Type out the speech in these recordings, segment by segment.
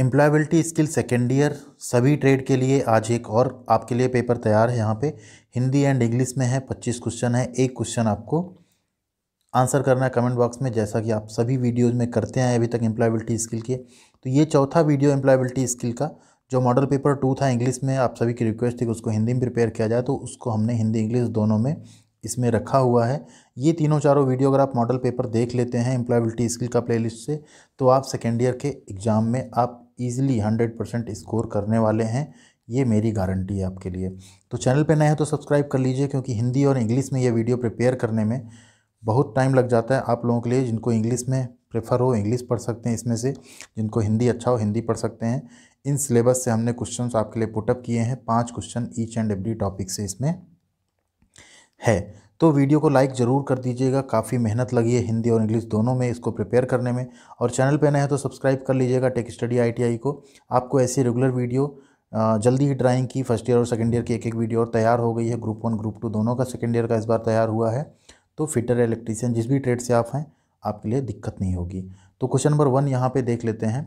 Employability skill second year सभी trade के लिए आज एक और आपके लिए पेपर तैयार है यहाँ पे हिंदी एंड इंग्लिश में है पच्चीस क्वेश्चन है एक क्वेश्चन आपको आंसर करना है कमेंट बॉक्स में जैसा कि आप सभी वीडियोज में करते हैं अभी तक एम्प्लॉयबिलिटी स्किल के तो ये चौथा वीडियो एम्प्लॉयबिलिटी स्किल का जो मॉडल पेपर टू था इंग्लिश में आप सभी की रिक्वेस्ट थी कि उसको हिंदी में प्रिपेयर किया जाए तो उसको हमने हिंदी इंग्लिश दोनों में इसमें रखा हुआ है ये तीनों चारों वीडियो अगर आप मॉडल पेपर देख लेते हैं एम्प्लॉयबिलिटी स्किल का प्लेलिस्ट से तो आप सेकेंड ईयर के एग्ज़ाम में आप ईजिली हंड्रेड परसेंट स्कोर करने वाले हैं ये मेरी गारंटी है आपके लिए तो चैनल पे नए हैं तो सब्सक्राइब कर लीजिए क्योंकि हिंदी और इंग्लिश में ये वीडियो प्रिपेयर करने में बहुत टाइम लग जाता है आप लोगों के लिए जिनको इंग्लिश में प्रेफर हो इंग्लिश पढ़ सकते हैं इसमें से जिनको हिंदी अच्छा हो हिंदी पढ़ सकते हैं इन सिलेबस से हमने क्वेश्चन आपके लिए पुटअप किए हैं पाँच question each and every topic से इसमें है तो वीडियो को लाइक ज़रूर कर दीजिएगा काफ़ी मेहनत लगी है हिंदी और इंग्लिश दोनों में इसको प्रिपेयर करने में और चैनल पर नए हैं तो सब्सक्राइब कर लीजिएगा टेक स्टडी आई को आपको ऐसी रेगुलर वीडियो जल्दी ही ड्राइंग की फर्स्ट ईयर और सेकेंड ईयर की एक एक वीडियो और तैयार हो गई है ग्रुप वन ग्रुप टू दोनों का सेकेंड ईयर का इस बार तैयार हुआ है तो फिटर इलेक्ट्रीशियन जिस भी ट्रेड से आप हैं आपके लिए दिक्कत नहीं होगी तो क्वेश्चन नंबर वन यहाँ पे देख लेते हैं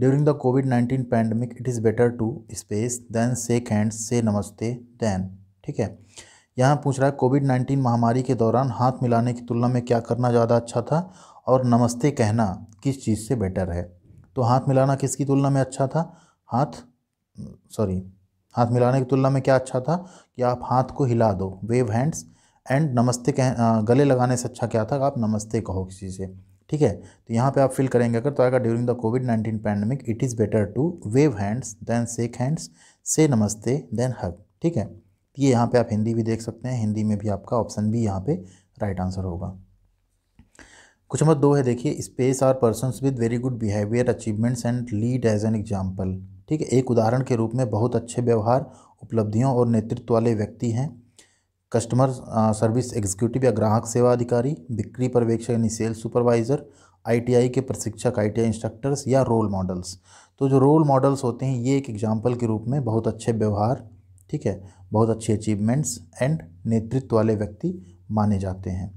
during the covid nineteen pandemic it is better to space than shake hand say namaste then ठीक है यहाँ पूछ रहा है कोविड नाइन्टीन महामारी के दौरान हाथ मिलाने की तुलना में क्या करना ज़्यादा अच्छा था और नमस्ते कहना किस चीज़ से बेटर है तो हाथ मिलाना किसकी तुलना में अच्छा था हाथ सॉरी हाथ मिलाने की तुलना में क्या अच्छा था कि आप हाथ को हिला दो वेव हैंड्स एंड नमस्ते कह गले लगाने से अच्छा क्या था आप नमस्ते कहो किसी से ठीक है तो यहाँ पे आप फिल करेंगे अगर तो आएगा during the covid nineteen pandemic it is better to wave hands than shake hands say namaste then हग ठीक है ये यहाँ पे आप हिंदी भी देख सकते हैं हिंदी में भी आपका ऑप्शन बी यहाँ पे राइट आंसर होगा कुछ नंबर दो है देखिए space are person with very good behaviour achievements and lead as an example ठीक है एक उदाहरण के रूप में बहुत अच्छे व्यवहार उपलब्धियों और नेतृत्व वाले व्यक्ति हैं कस्टमर सर्विस एग्जीक्यूटिव या ग्राहक सेवा अधिकारी बिक्री पर्यवेक्षक यानी सेल्स सुपरवाइज़र आईटीआई के प्रशिक्षक आईटीआई इंस्ट्रक्टर्स या रोल मॉडल्स तो जो रोल मॉडल्स होते हैं ये एक एग्जाम्पल के रूप में बहुत अच्छे व्यवहार ठीक है बहुत अच्छे अचीवमेंट्स एंड नेतृत्व वाले व्यक्ति माने जाते हैं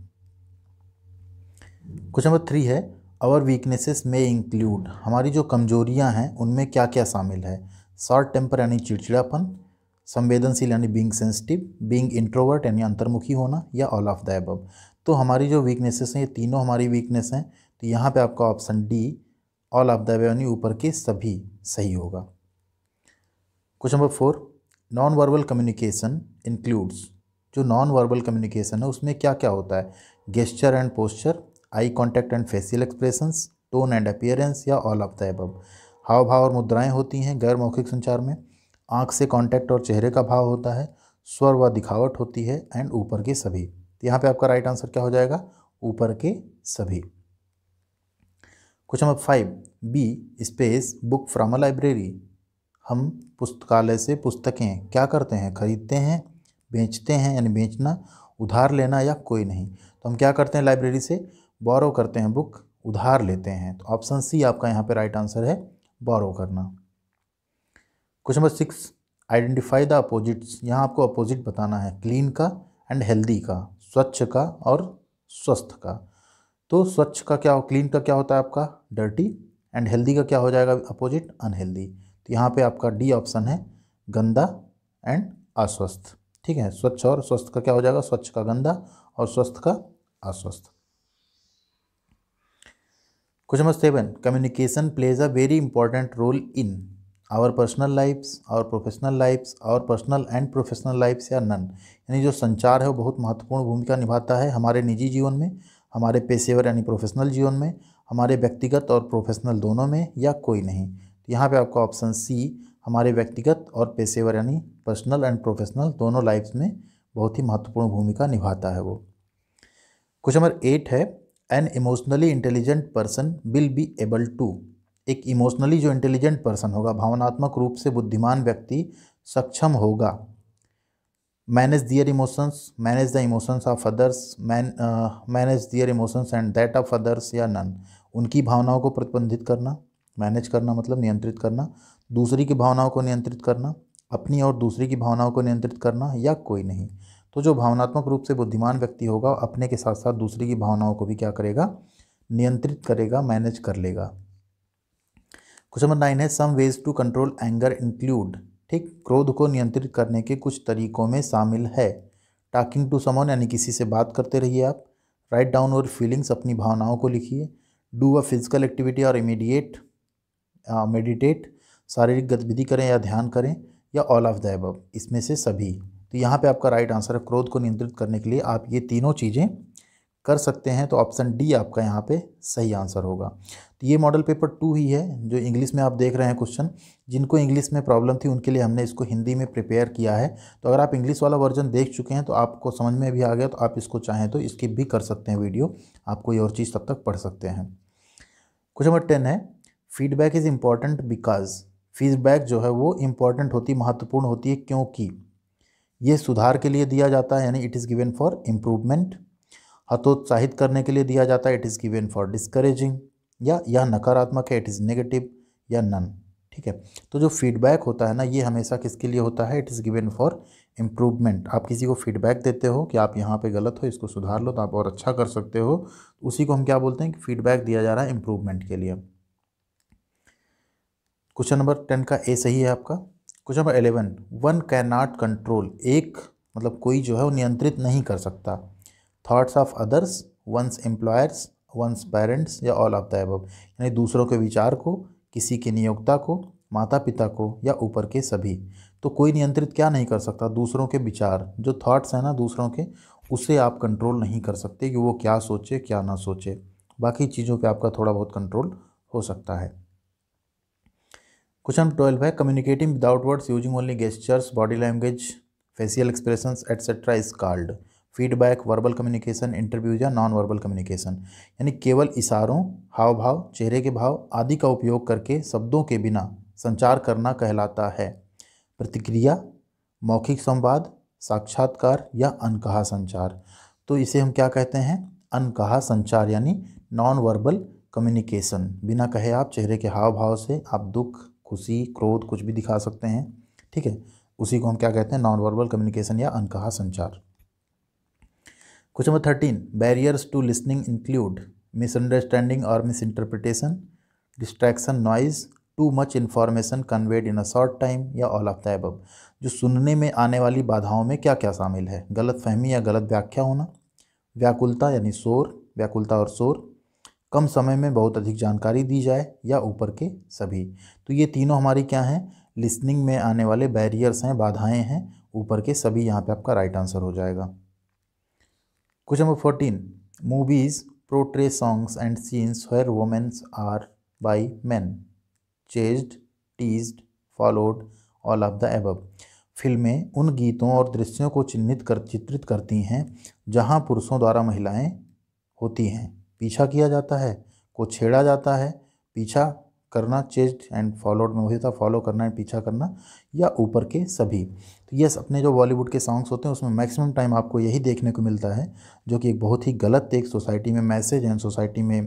क्वेश्चन नंबर थ्री है अवर वीकनेसेस में इंक्लूड हमारी जो कमजोरियां हैं उनमें क्या क्या शामिल है शॉर्ट टेम्पर यानी चिड़चिड़ापन संवेदनशील यानी बींग सेंसिटिव बींग इंट्रोवर्ट यानी अंतर्मुखी होना या ऑल ऑफ द एबव तो हमारी जो वीकनेसेस हैं ये तीनों हमारी वीकनेस हैं तो यहाँ पे आपका option D all of the above यानी ऊपर के सभी सही होगा question number four non verbal communication includes जो नॉन वर्बल कम्युनिकेशन है उसमें क्या क्या होता है gesture and posture eye contact and facial expressions tone and appearance या ऑल ऑफ द एबव हाव भाव और मुद्राएं होती हैं गैर मौखिक संचार में आँख से कॉन्टैक्ट और चेहरे का भाव होता है स्वर व दिखावट होती है एंड ऊपर के सभी तो यहाँ पे आपका राइट आंसर क्या हो जाएगा ऊपर के सभी question number five B space book from a library हम पुस्तकालय से पुस्तकें क्या करते हैं खरीदते हैं बेचते हैं यानी बेचना उधार लेना या कोई नहीं तो हम क्या करते हैं लाइब्रेरी से बोरो करते हैं बुक उधार लेते हैं तो ऑप्शन सी आपका यहाँ पे राइट आंसर है बोरो करना question number six identify the opposites यहाँ आपको अपोजिट बताना है क्लीन का एंड हेल्दी का स्वच्छ का और स्वस्थ का तो स्वच्छ का क्या हो क्लीन का क्या होता है आपका डर्टी एंड हेल्दी का क्या हो जाएगा अपोजिट अनहेल्दी तो यहाँ पे आपका डी ऑप्शन है गंदा एंड अस्वस्थ ठीक है स्वच्छ और स्वस्थ का क्या हो जाएगा स्वच्छ का गंदा और स्वस्थ का अस्वस्थ question number seven communication plays a very important role in our personal lives और प्रोफेशनल लाइफ्स और पर्सनल एंड प्रोफेशनल लाइफ्स या नन यानी जो संचार है वो बहुत महत्वपूर्ण भूमिका निभाता है हमारे निजी जीवन में हमारे पेशेवर यानी प्रोफेशनल जीवन में हमारे व्यक्तिगत और प्रोफेशनल दोनों में या कोई नहीं तो यहाँ पे आपका ऑप्शन सी हमारे व्यक्तिगत और पेशेवर यानी पर्सनल एंड प्रोफेशनल दोनों लाइफ में बहुत ही महत्वपूर्ण भूमिका निभाता है वो क्वेश्चन नंबर एट है an emotionally intelligent person will be able to एक इमोशनली जो इंटेलिजेंट पर्सन होगा भावनात्मक रूप से बुद्धिमान व्यक्ति सक्षम होगा manage their emotions manage the emotions of others man manage their emotions and that of others या नन उनकी भावनाओं को प्रतिबंधित करना मैनेज करना मतलब नियंत्रित करना दूसरी की भावनाओं को नियंत्रित करना अपनी और दूसरी की भावनाओं को नियंत्रित करना या कोई नहीं तो जो भावनात्मक रूप से बुद्धिमान व्यक्ति होगा अपने के साथ साथ दूसरी की भावनाओं को भी क्या करेगा नियंत्रित करेगा मैनेज कर लेगा क्वेश्चन नंबर नाइन है some ways to control anger include ठीक क्रोध को नियंत्रित करने के कुछ तरीकों में शामिल है टॉकिंग टू समन यानी किसी से बात करते रहिए आप राइट डाउन और फीलिंग्स अपनी भावनाओं को लिखिए डू अ फिजिकल एक्टिविटी और इमीडिएट मेडिटेट शारीरिक गतिविधि करें या ध्यान करें या ऑल ऑफ द एबव इसमें से सभी तो यहाँ पे आपका राइट आंसर है क्रोध को नियंत्रित करने के लिए आप ये तीनों चीज़ें कर सकते हैं तो ऑप्शन डी आपका यहाँ पे सही आंसर होगा तो ये मॉडल पेपर टू ही है जो इंग्लिश में आप देख रहे हैं क्वेश्चन जिनको इंग्लिश में प्रॉब्लम थी उनके लिए हमने इसको हिंदी में प्रिपेयर किया है तो अगर आप इंग्लिश वाला वर्जन देख चुके हैं तो आपको समझ में भी आ गया तो आप इसको चाहें तो स्किप भी कर सकते हैं वीडियो आप कोई और चीज़ तब तक पढ़ सकते हैं क्वेश्चन नंबर टेन है feedback is important because feedback जो है वो इम्पॉर्टेंट होती महत्वपूर्ण होती है क्योंकि ये सुधार के लिए दिया जाता है यानी it is given for improvement हतोत्साहित करने के लिए दिया जाता है it is given for discouraging या यह नकारात्मक है इट इज़ नेगेटिव या नन ठीक है तो जो फीडबैक होता है ना ये हमेशा किसके लिए होता है it is given for improvement आप किसी को फीडबैक देते हो कि आप यहाँ पे गलत हो इसको सुधार लो तो आप और अच्छा कर सकते हो उसी को हम क्या बोलते हैं कि फीडबैक दिया जा रहा है इम्प्रूवमेंट के लिए क्वेश्चन नंबर टेन का ए सही है आपका question number eleven one can not control एक मतलब कोई जो है वो नियंत्रित नहीं कर सकता thoughts of others one's employers one's parents या ऑल ऑफ द एब यानी दूसरों के विचार को किसी के नियोक्ता को माता पिता को या ऊपर के सभी तो कोई नियंत्रित क्या नहीं कर सकता दूसरों के विचार जो थाट्स हैं ना दूसरों के उसे आप कंट्रोल नहीं कर सकते कि वो क्या सोचे क्या ना सोचे बाकी चीज़ों पे आपका थोड़ा बहुत कंट्रोल हो सकता है क्वेश्चन ट्वेल्व है communicating without words using only gestures body language facial expression etcetera is called feedback verbal communication interviews या नॉन वर्बल कम्युनिकेशन यानी केवल इशारों हाव भाव चेहरे के भाव आदि का उपयोग करके शब्दों के बिना संचार करना कहलाता है प्रतिक्रिया मौखिक संवाद साक्षात्कार या अनकहा संचार तो इसे हम क्या कहते हैं अनकहा संचार यानी नॉन वर्बल कम्युनिकेशन बिना कहे आप चेहरे के हाव भाव से आप दुख खुशी क्रोध कुछ भी दिखा सकते हैं ठीक है उसी को हम क्या कहते हैं नॉन वर्बल कम्युनिकेशन या अनकहा संचार question number thirteen barriers to listening include misunderstanding और misinterpretation distraction noise too much information conveyed in a short time या ऑल ऑफ द एबब जो सुनने में आने वाली बाधाओं में क्या क्या शामिल है गलत फहमी या गलत व्याख्या होना व्याकुलता यानी शोर व्याकुलता और शोर कम समय में बहुत अधिक जानकारी दी जाए या ऊपर के सभी तो ये तीनों हमारी क्या हैं लिसनिंग में आने वाले बैरियर्स हैं बाधाएं हैं ऊपर के सभी यहाँ पे आपका राइट आंसर हो जाएगा question number fourteen movies portray songs and scenes where womens are by man chased teased followed all of the above फिल्में उन गीतों और दृश्यों को चिन्हित कर चित्रित करती हैं जहाँ पुरुषों द्वारा महिलाएं होती हैं पीछा किया जाता है को छेड़ा जाता है पीछा करना चेस्ट एंड फॉलोड में वही था फॉलो करना एंड पीछा करना या ऊपर के सभी तो यस अपने जो बॉलीवुड के सॉन्ग्स होते हैं उसमें मैक्सिमम टाइम आपको यही देखने को मिलता है जो कि एक बहुत ही गलत एक सोसाइटी में मैसेज एंड सोसाइटी में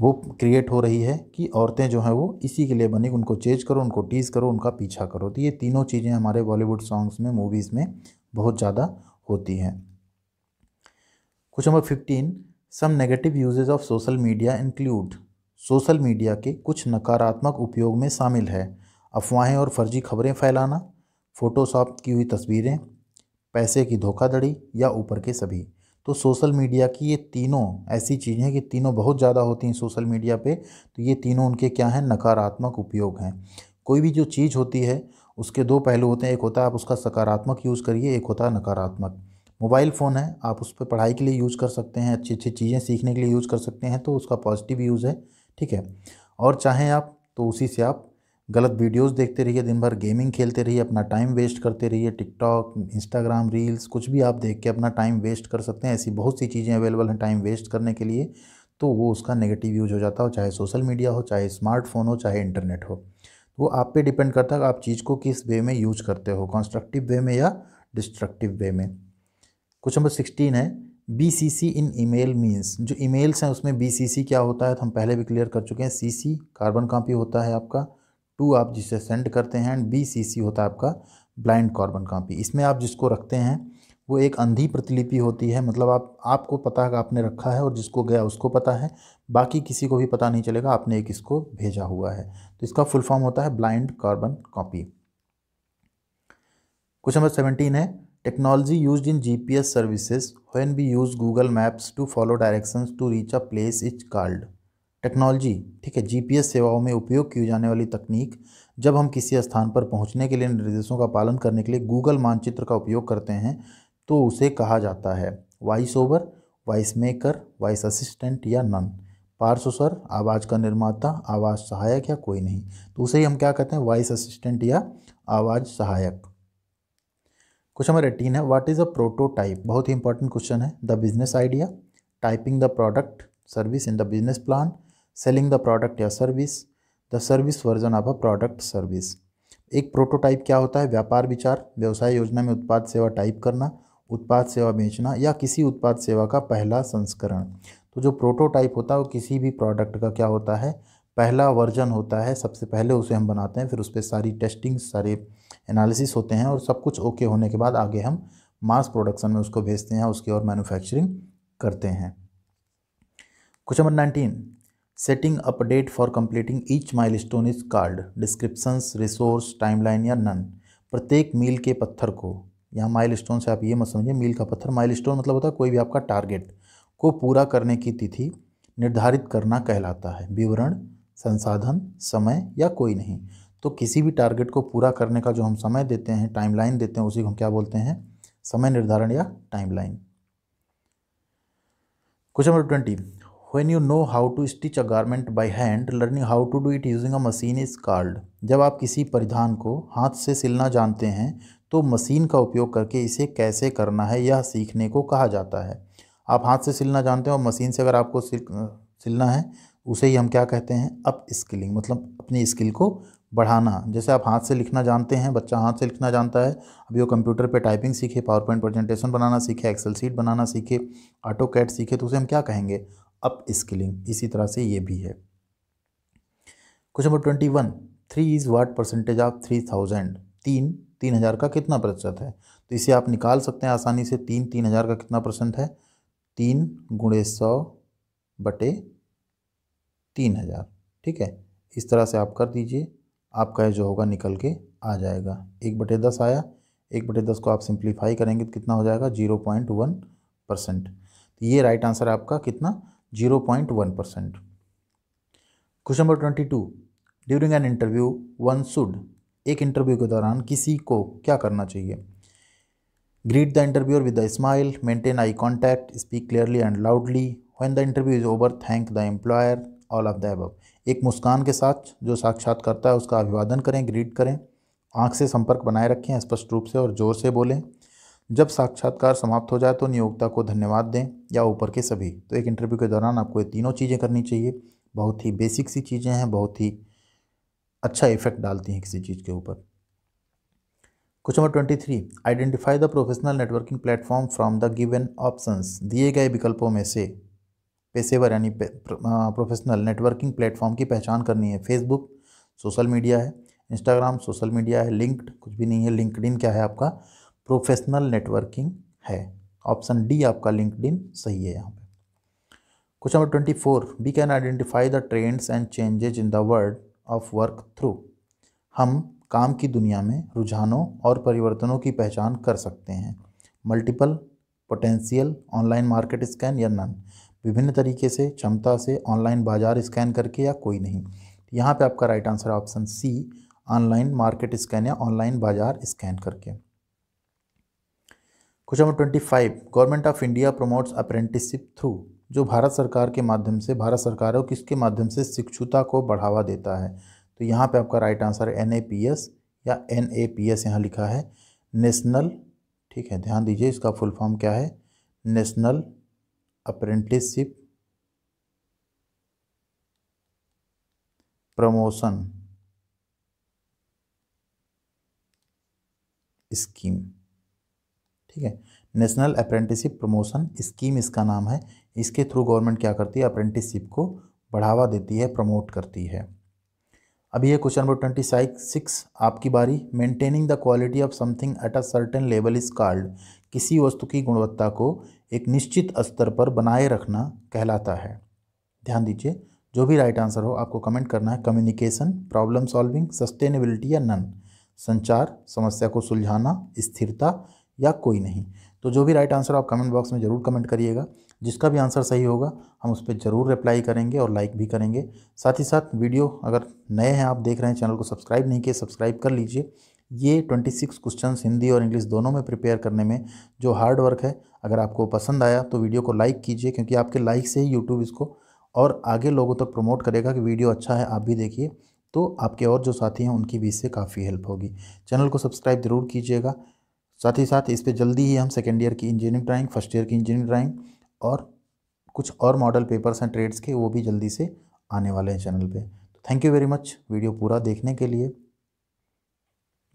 वो क्रिएट हो रही है कि औरतें जो हैं वो इसी के लिए बनी उनको चेज करो उनको टीज़ करो उनका पीछा करो तो ये तीनों चीज़ें हमारे बॉलीवुड सॉन्ग्स में मूवीज़ में बहुत ज़्यादा होती हैं question number fifteen some negative uses of social media include social media के कुछ नकारात्मक उपयोग में शामिल है अफवाहें और फर्जी खबरें फैलाना फ़ोटोशॉप की हुई तस्वीरें पैसे की धोखाधड़ी या ऊपर के सभी तो सोशल मीडिया की ये तीनों ऐसी चीज़ें हैं कि तीनों बहुत ज़्यादा होती हैं सोशल मीडिया पे तो ये तीनों उनके क्या हैं नकारात्मक उपयोग हैं कोई भी जो चीज़ होती है उसके दो पहलू होते हैं एक होता है आप उसका सकारात्मक यूज़ करिए एक होता है नकारात्मक मोबाइल फ़ोन है आप उस पर पढ़ाई के लिए यूज़ कर सकते हैं अच्छी अच्छी चीज़ें सीखने के लिए यूज़ कर सकते हैं तो उसका पॉजिटिव यूज़ है ठीक है और चाहें आप तो उसी से आप गलत वीडियोस देखते रहिए दिन भर गेमिंग खेलते रहिए अपना टाइम वेस्ट करते रहिए टिकटॉक इंस्टाग्राम रील्स कुछ भी आप देख के अपना टाइम वेस्ट कर सकते हैं ऐसी बहुत सी चीज़ें अवेलेबल हैं टाइम वेस्ट करने के लिए तो वो उसका नेगेटिव यूज हो जाता हो चाहे सोशल मीडिया हो चाहे स्मार्टफोन हो चाहे इंटरनेट हो वो तो आप पे डिपेंड करता है आप चीज़ को किस वे में यूज करते हो कंस्ट्रक्टिव वे में या डिस्ट्रक्टिव वे में क्वेश्चन नंबर सिक्सटीन है B C C in email means जो ईमेल्स हैं उसमें बी सी सी क्या होता है तो हम पहले भी क्लियर कर चुके हैं सी सी कार्बन कॉपी होता है आपका टू आप जिसे सेंड करते हैं एंड बी सी सी होता है आपका ब्लाइंड कार्बन कॉपी इसमें आप जिसको रखते हैं वो एक अंधी प्रतिलिपि होती है मतलब आप आपको पता है आपने रखा है और जिसको गया उसको पता है बाकी किसी को भी पता नहीं चलेगा आपने एक इसको भेजा हुआ है तो इसका फुल फॉर्म होता है blind carbon copy question number seventeen है Technology used in GPS services when we use Google Maps to follow directions to reach a place is called technology ठीक है एस सेवाओं में उपयोग की जाने वाली तकनीक जब हम किसी स्थान पर पहुंचने के लिए निर्देशों का पालन करने के लिए गूगल मानचित्र का उपयोग करते हैं तो उसे कहा जाता है voice over voice maker voice assistant या नन पार्सोसर आवाज़ का निर्माता आवाज़ सहायक या कोई नहीं तो उसे ही हम क्या कहते हैं वॉइस असिस्टेंट या आवाज़ सहायक क्वेश्चन नंबर एटीन है व्हाट इज़ अ प्रोटोटाइप बहुत ही इंपॉर्टेंट क्वेश्चन है the business idea typing the product service in the business plan selling the product या service the service version of a product service एक prototype क्या होता है व्यापार विचार व्यवसाय योजना में उत्पाद सेवा टाइप करना उत्पाद सेवा बेचना या किसी उत्पाद सेवा का पहला संस्करण तो जो प्रोटोटाइप होता है वो किसी भी प्रोडक्ट का क्या होता है पहला वर्जन होता है सबसे पहले उसे हम बनाते हैं फिर उस पर सारी टेस्टिंग सारे एनालिसिस होते हैं और सब कुछ ओके होने के बाद आगे हम मास प्रोडक्शन में उसको भेजते हैं उसकी और मैन्युफैक्चरिंग करते हैं question number nineteen setting up date for completing each milestone is called descriptions resource timeline या नन प्रत्येक मील के पत्थर को यहाँ माइल स्टोन से आप ये मत समझिए मील का पत्थर माइल स्टोन मतलब होता है कोई भी आपका टारगेट को पूरा करने की तिथि निर्धारित करना कहलाता है विवरण संसाधन समय या कोई नहीं तो किसी भी टारगेट को पूरा करने का जो हम समय देते हैं टाइमलाइन देते हैं उसी को हम क्या बोलते हैं समय निर्धारण या timeline question number twenty when you know how to stitch a garment by hand learning how to do it using a machine is called जब आप किसी परिधान को हाथ से सिलना जानते हैं तो मशीन का उपयोग करके इसे कैसे करना है यह सीखने को कहा जाता है आप हाथ से सिलना जानते हो मशीन से अगर आपको सिल, सिलना है उसे ही हम क्या कहते हैं अप स्किलिंग मतलब अपनी स्किल को बढ़ाना जैसे आप हाथ से लिखना जानते हैं बच्चा हाथ से लिखना जानता है अभी वो कंप्यूटर पे टाइपिंग सीखे पावर पॉइंट प्रेजेंटेशन बनाना सीखे एक्सेल सीट बनाना सीखे ऑटो कैट सीखे तो उसे हम क्या कहेंगे अप स्किलिंग इसी तरह से ये भी है question number twenty one three is what percentage of three thousand तीन तीन हज़ार का कितना प्रतिशत है तो इसे आप निकाल सकते हैं आसानी से तीन तीन हज़ार का कितना परसेंट है तीन गुणे सौ बटे तीन हज़ार ठीक है इस तरह से आप कर दीजिए आपका ये जो होगा निकल के आ जाएगा एक बटे दस आया एक बटे दस को आप सिंप्लीफाई करेंगे तो कितना हो जाएगा जीरो पॉइंट वन परसेंट तो ये राइट आंसर आपका कितना zero point one percent question number twenty two during an interview one should एक इंटरव्यू के दौरान किसी को क्या करना चाहिए greet the interviewer with the smile maintain eye contact speak clearly and loudly when the interview is over thank the employer all of the above एक मुस्कान के साथ जो साक्षात करता है उसका अभिवादन करें ग्रीट करें आँख से संपर्क बनाए रखें स्पष्ट रूप से और ज़ोर से बोलें जब साक्षात्कार समाप्त हो जाए तो नियोक्ता को धन्यवाद दें या ऊपर के सभी तो एक इंटरव्यू के दौरान आपको ये तीनों चीज़ें करनी चाहिए बहुत ही बेसिक सी चीज़ें हैं बहुत ही अच्छा इफेक्ट डालती हैं किसी चीज़ के ऊपर question number twenty three identify the professional networking platform from the given options दिए गए विकल्पों में से पेशेवर यानी प्रोफेशनल नेटवर्किंग प्लेटफॉर्म की पहचान करनी है फेसबुक सोशल मीडिया है इंस्टाग्राम सोशल मीडिया है लिंक्ड कुछ भी नहीं है लिंकड क्या है आपका प्रोफेशनल नेटवर्किंग है ऑप्शन डी आपका लिंकड सही है यहाँ पे question number twenty four we can identify the trends and changes in the world of work through हम काम की दुनिया में रुझानों और परिवर्तनों की पहचान कर सकते हैं multiple potential online market scan या नन विभिन्न तरीके से क्षमता से ऑनलाइन बाजार स्कैन करके या कोई नहीं यहाँ पे आपका right answer option C online market scan या ऑनलाइन बाजार स्कैन करके question number twenty five government of India promotes apprenticeship through जो भारत सरकार के माध्यम से भारत सरकार है किसके माध्यम से शिक्षुता को बढ़ावा देता है तो यहाँ पे आपका राइट आंसर एन या एन ए पी एस यहाँ लिखा है नेशनल ठीक है ध्यान दीजिए इसका फुल फॉर्म क्या है नेशनल अप्रेंटिसशिप प्रमोशन स्कीम ठीक है नेशनल अप्रेंटिसशिप प्रमोशन स्कीम इसका नाम है इसके थ्रू गवर्नमेंट क्या करती है अप्रेंटिसशिप को बढ़ावा देती है प्रमोट करती है अभी है क्वेश्चन नंबर ट्वेंटी सिक्स आपकी बारी maintaining the quality of something at a certain level is called किसी वस्तु की गुणवत्ता को एक निश्चित स्तर पर बनाए रखना कहलाता है ध्यान दीजिए जो भी राइट आंसर हो आपको कमेंट करना है कम्युनिकेशन प्रॉब्लम सॉल्विंग सस्टेनेबिलिटी या नन संचार समस्या को सुलझाना स्थिरता या कोई नहीं तो जो भी राइट आंसर आप कमेंट बॉक्स में ज़रूर कमेंट करिएगा जिसका भी आंसर सही होगा हम उस पर ज़रूर रिप्लाई करेंगे और लाइक भी करेंगे साथ ही साथ वीडियो अगर नए हैं आप देख रहे हैं चैनल को सब्सक्राइब नहीं किए सब्सक्राइब कर लीजिए ये 26 क्वेश्चंस हिंदी और इंग्लिश दोनों में प्रिपेयर करने में जो हार्ड वर्क है अगर आपको पसंद आया तो वीडियो को लाइक कीजिए क्योंकि आपके लाइक से ही यूट्यूब इसको और आगे लोगों तक प्रमोट करेगा कि वीडियो अच्छा है आप भी देखिए तो आपके और जो साथी हैं उनकी भी इससे काफ़ी हेल्प होगी चैनल को सब्सक्राइब ज़रूर कीजिएगा साथ ही साथ इस पर जल्दी ही हम सेकेंड ईयर की इंजीनियरिंग ड्राइंग फर्स्ट ईयर की इंजीनियरिंग ड्राइंग और कुछ और मॉडल पेपर्स हैं ट्रेड्स के वो भी जल्दी से आने वाले हैं चैनल पर तो thank you very much video पूरा देखने के लिए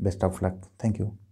Best of luck. Thank you.